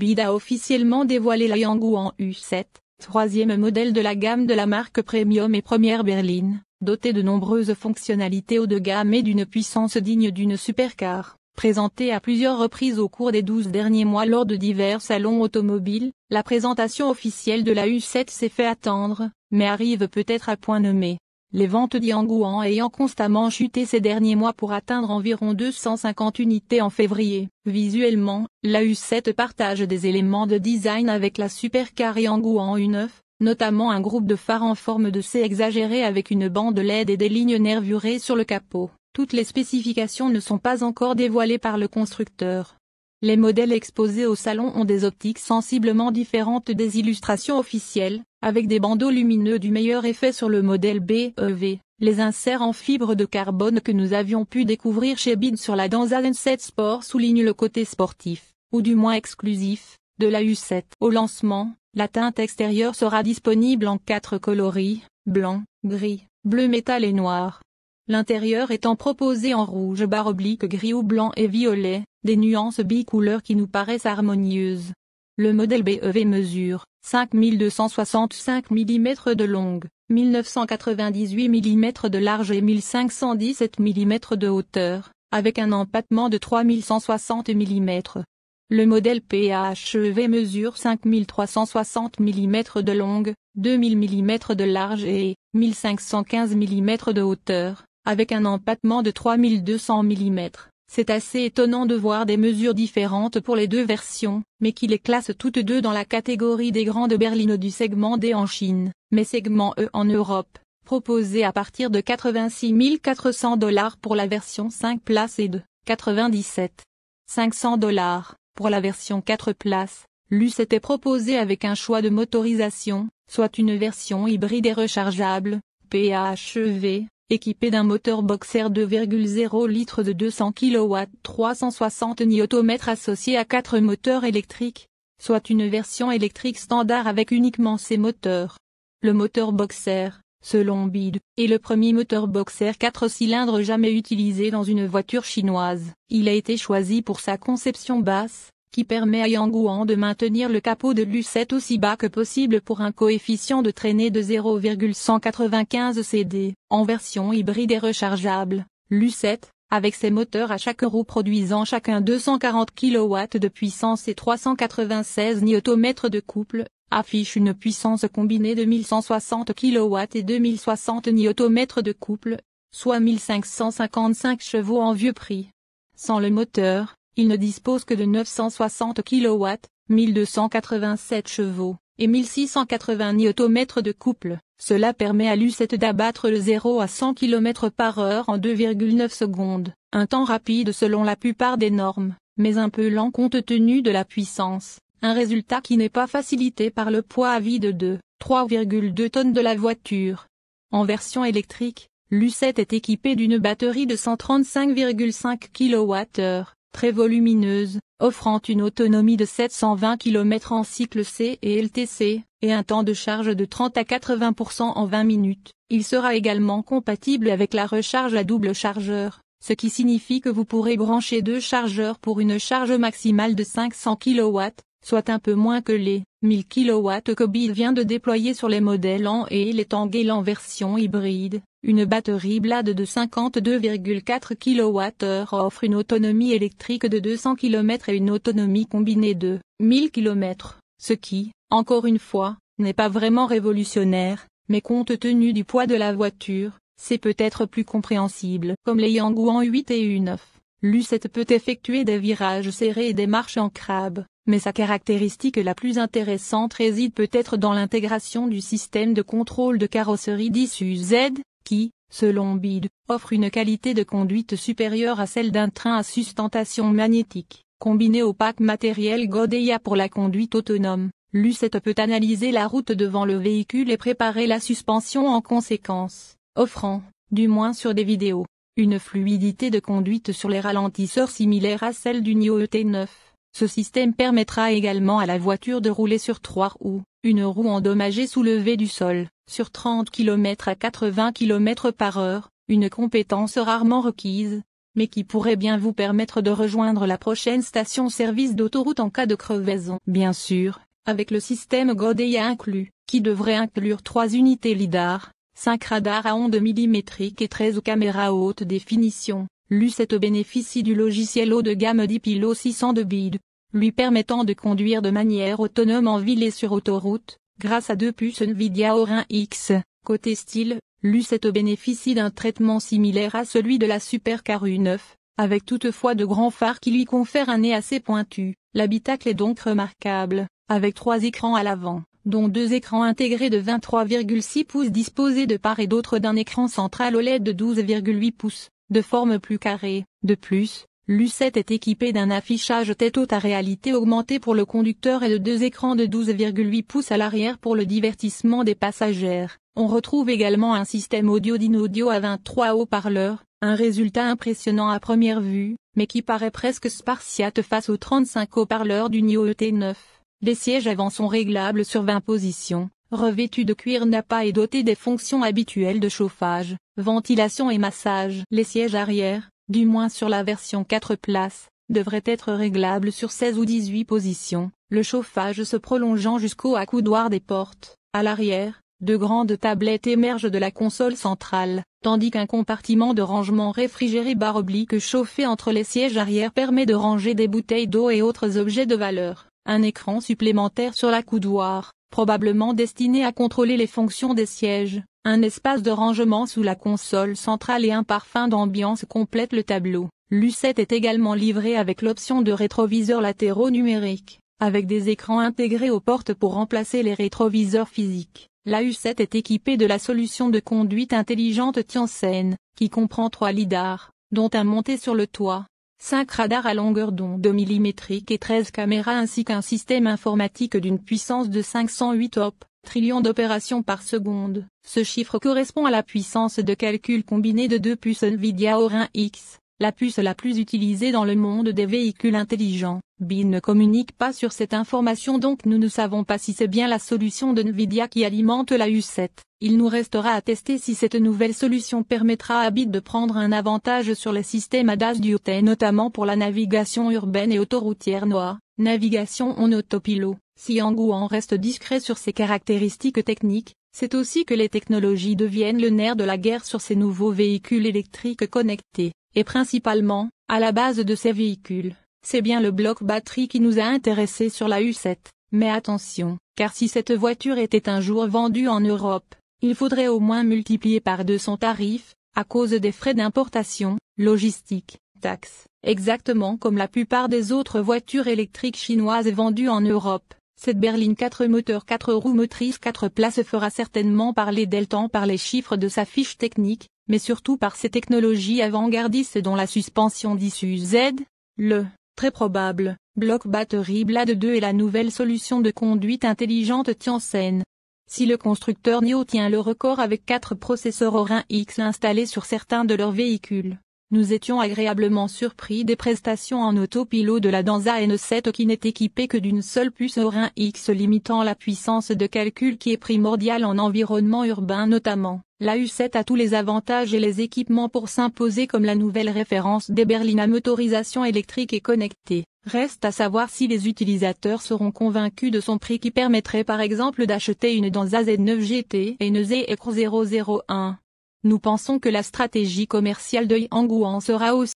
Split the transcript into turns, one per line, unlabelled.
Bid a officiellement dévoilé la en U7, troisième modèle de la gamme de la marque Premium et première berline, dotée de nombreuses fonctionnalités haut de gamme et d'une puissance digne d'une supercar. Présentée à plusieurs reprises au cours des douze derniers mois lors de divers salons automobiles, la présentation officielle de la U7 s'est fait attendre, mais arrive peut-être à point nommé. Les ventes d'Yangouan ayant constamment chuté ces derniers mois pour atteindre environ 250 unités en février. Visuellement, la U7 partage des éléments de design avec la Supercar Yangouan U9, notamment un groupe de phares en forme de C exagéré avec une bande LED et des lignes nervurées sur le capot. Toutes les spécifications ne sont pas encore dévoilées par le constructeur. Les modèles exposés au salon ont des optiques sensiblement différentes des illustrations officielles, avec des bandeaux lumineux du meilleur effet sur le modèle BEV, les inserts en fibre de carbone que nous avions pu découvrir chez Bid sur la Danza N7 Sport soulignent le côté sportif, ou du moins exclusif, de la U7. Au lancement, la teinte extérieure sera disponible en quatre coloris, blanc, gris, bleu métal et noir. L'intérieur étant proposé en rouge barre oblique gris ou blanc et violet, des nuances bicouleurs qui nous paraissent harmonieuses. Le modèle BEV mesure 5265 mm de longue, 1998 mm de large et 1517 mm de hauteur, avec un empattement de 3160 mm. Le modèle PHEV mesure 5360 mm de longue, 2000 mm de large et 1515 mm de hauteur, avec un empattement de 3200 mm. C'est assez étonnant de voir des mesures différentes pour les deux versions, mais qui les classent toutes deux dans la catégorie des grandes berlines du segment D en Chine, mais segment E en Europe, proposé à partir de 86 400 dollars pour la version 5 places et de 97 500 dollars pour la version 4 places. L'US était proposé avec un choix de motorisation, soit une version hybride et rechargeable, PHEV, équipé d'un moteur boxer 2,0 litres de 200 kW 360 Nm associé à quatre moteurs électriques, soit une version électrique standard avec uniquement ces moteurs. Le moteur boxer, selon Bid, est le premier moteur boxer 4 cylindres jamais utilisé dans une voiture chinoise. Il a été choisi pour sa conception basse, qui permet à Yangguan de maintenir le capot de lu aussi bas que possible pour un coefficient de traînée de 0,195 CD. En version hybride et rechargeable, lu avec ses moteurs à chaque roue produisant chacun 240 kW de puissance et 396 Nm de couple, affiche une puissance combinée de 1160 kW et 2060 Nm de couple, soit 1555 chevaux en vieux prix. Sans le moteur, il ne dispose que de 960 kW, 1287 chevaux, et 1680 Nm de couple. Cela permet à l'U7 d'abattre le 0 à 100 km par heure en 2,9 secondes, un temps rapide selon la plupart des normes, mais un peu lent compte tenu de la puissance, un résultat qui n'est pas facilité par le poids à vide de 3,2 tonnes de la voiture. En version électrique, l'U7 est équipé d'une batterie de 135,5 kWh, très volumineuse, offrant une autonomie de 720 km en cycle C et LTC, et un temps de charge de 30 à 80% en 20 minutes. Il sera également compatible avec la recharge à double chargeur, ce qui signifie que vous pourrez brancher deux chargeurs pour une charge maximale de 500 kW, soit un peu moins que les 1000 kW que Bill vient de déployer sur les modèles en et les Tanguay en version hybride. Une batterie Blade de 52,4 kWh offre une autonomie électrique de 200 km et une autonomie combinée de 1000 km, ce qui, encore une fois, n'est pas vraiment révolutionnaire, mais compte tenu du poids de la voiture, c'est peut-être plus compréhensible. Comme les Yanguan 8 et U9, lu peut effectuer des virages serrés et des marches en crabe, mais sa caractéristique la plus intéressante réside peut-être dans l'intégration du système de contrôle de carrosserie d'issue Z, qui, selon Bide, offre une qualité de conduite supérieure à celle d'un train à sustentation magnétique. Combiné au pack matériel Godeya pour la conduite autonome, Lucette peut analyser la route devant le véhicule et préparer la suspension en conséquence, offrant, du moins sur des vidéos, une fluidité de conduite sur les ralentisseurs similaire à celle du NIO ET9. Ce système permettra également à la voiture de rouler sur trois roues, une roue endommagée soulevée du sol, sur 30 km à 80 km par heure, une compétence rarement requise, mais qui pourrait bien vous permettre de rejoindre la prochaine station-service d'autoroute en cas de crevaison. Bien sûr, avec le système Godeya inclus, qui devrait inclure trois unités LIDAR, cinq radars à ondes millimétriques et treize caméras haute définition. Lucette bénéficie du logiciel haut de gamme d'Ipilo 600 de bide, lui permettant de conduire de manière autonome en ville et sur autoroute, grâce à deux puces Nvidia Orin X. Côté style, Lucette bénéficie d'un traitement similaire à celui de la Supercar U9, avec toutefois de grands phares qui lui confèrent un nez assez pointu. L'habitacle est donc remarquable, avec trois écrans à l'avant, dont deux écrans intégrés de 23,6 pouces disposés de part et d'autre d'un écran central OLED de 12,8 pouces de forme plus carrée. De plus, l'U7 est équipée d'un affichage tête haute à réalité augmentée pour le conducteur et de deux écrans de 12,8 pouces à l'arrière pour le divertissement des passagères. On retrouve également un système audio d'inaudio à 23 haut-parleurs, un résultat impressionnant à première vue, mais qui paraît presque spartiate face aux 35 haut-parleurs du NIO ET9. Les sièges avant sont réglables sur 20 positions, revêtu de cuir pas et doté des fonctions habituelles de chauffage, ventilation et massage. Les sièges arrière, du moins sur la version 4 places, devraient être réglables sur 16 ou 18 positions, le chauffage se prolongeant jusqu'au accoudoir des portes. À l'arrière, de grandes tablettes émergent de la console centrale, tandis qu'un compartiment de rangement réfrigéré barre oblique chauffé entre les sièges arrière permet de ranger des bouteilles d'eau et autres objets de valeur. Un écran supplémentaire sur l'accoudoir, probablement destiné à contrôler les fonctions des sièges, un espace de rangement sous la console centrale et un parfum d'ambiance complète le tableau. L'U7 est également livré avec l'option de rétroviseurs latéraux numériques, avec des écrans intégrés aux portes pour remplacer les rétroviseurs physiques. La U7 est équipée de la solution de conduite intelligente Tiansen, qui comprend trois lidars, dont un monté sur le toit, 5 radars à longueur d'onde millimétrique et 13 caméras ainsi qu'un système informatique d'une puissance de 508 op, trillions d'opérations par seconde. Ce chiffre correspond à la puissance de calcul combinée de deux puces Nvidia Orin X, la puce la plus utilisée dans le monde des véhicules intelligents. BIN ne communique pas sur cette information donc nous ne savons pas si c'est bien la solution de Nvidia qui alimente la U7. Il nous restera à tester si cette nouvelle solution permettra à BID de prendre un avantage sur les systèmes ADAS du notamment pour la navigation urbaine et autoroutière noire, navigation en autopilot. Si Angouan reste discret sur ses caractéristiques techniques, c'est aussi que les technologies deviennent le nerf de la guerre sur ces nouveaux véhicules électriques connectés et principalement, à la base de ces véhicules. C'est bien le bloc batterie qui nous a intéressé sur la U7, mais attention, car si cette voiture était un jour vendue en Europe, il faudrait au moins multiplier par deux son tarif, à cause des frais d'importation, logistique, taxes, exactement comme la plupart des autres voitures électriques chinoises vendues en Europe. Cette berline 4 moteurs 4 roues motrices 4 places fera certainement parler d'elle tant par les chiffres de sa fiche technique, mais surtout par ces technologies avant-gardistes dont la suspension d'issue Z, le, très probable, bloc batterie Blade 2 et la nouvelle solution de conduite intelligente Tiansen. Si le constructeur NIO tient le record avec 4 processeurs Orin X installés sur certains de leurs véhicules, nous étions agréablement surpris des prestations en autopilot de la Danza N7 qui n'est équipée que d'une seule puce Orin X limitant la puissance de calcul qui est primordiale en environnement urbain notamment. La U7 a tous les avantages et les équipements pour s'imposer comme la nouvelle référence des berlines à motorisation électrique et connectée. Reste à savoir si les utilisateurs seront convaincus de son prix qui permettrait par exemple d'acheter une Danza Z9 GT et une 001 nous pensons que la stratégie commerciale de Yanguan sera aussi